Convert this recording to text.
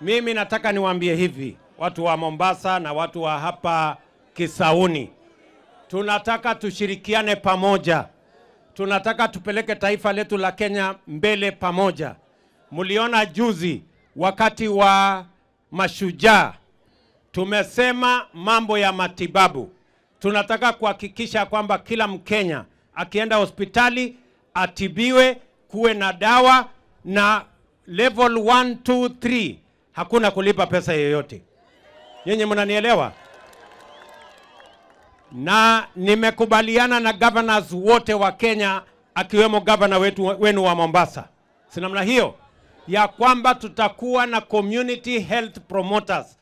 Mimi nataka niwaambie hivi, watu wa Mombasa na watu wa hapa Kisauni, tunataka tushirikiane pamoja, tunataka tupeleke taifa letu la Kenya mbele pamoja. Mliona juzi wakati wa mashujaa tumesema mambo ya matibabu. Tunataka kuhakikisha kwamba kila Mkenya akienda hospitali atibiwe, kuwe na dawa na level 1 2 3 hakuna kulipa pesa yoyote. Nyinyi mnanielewa? Na nimekubaliana na governors wote wa Kenya akiwemo gavana wetu wenu wa Mombasa, si namna hiyo ya kwamba tutakuwa na community health promoters